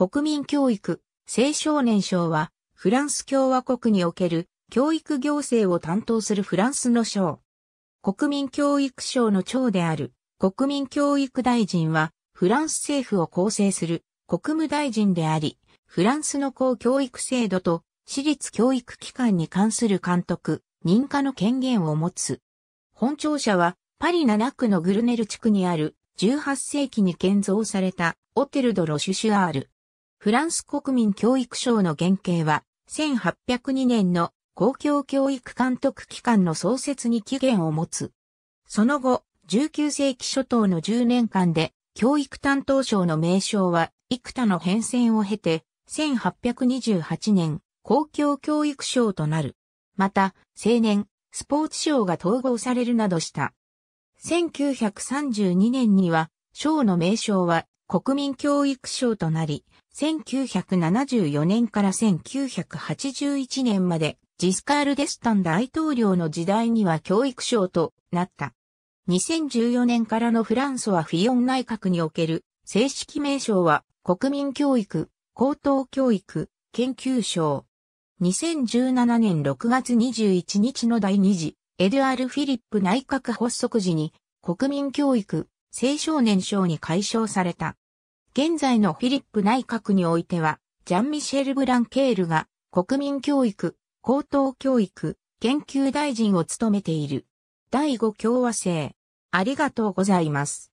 国民教育、青少年省は、フランス共和国における教育行政を担当するフランスの省。国民教育省の長である国民教育大臣は、フランス政府を構成する国務大臣であり、フランスの公教育制度と私立教育機関に関する監督、認可の権限を持つ。本庁舎はパリ7区のグルネル地区にある18世紀に建造されたオテルド・ロシュシュアールフランス国民教育省の原型は、1802年の公共教育監督機関の創設に起源を持つ。その後、19世紀初頭の10年間で、教育担当省の名称は、幾多の変遷を経て、1828年、公共教育省となる。また、青年、スポーツ省が統合されるなどした。1932年には、省の名称は国民教育省となり、1974年から1981年までジスカール・デスタン大統領の時代には教育省となった。2014年からのフランソワ・フィヨン内閣における正式名称は国民教育、高等教育、研究省。2017年6月21日の第2次エドゥアール・フィリップ内閣発足時に国民教育、青少年省に解消された。現在のフィリップ内閣においては、ジャン・ミシェル・ブランケールが国民教育、高等教育、研究大臣を務めている。第5共和制。ありがとうございます。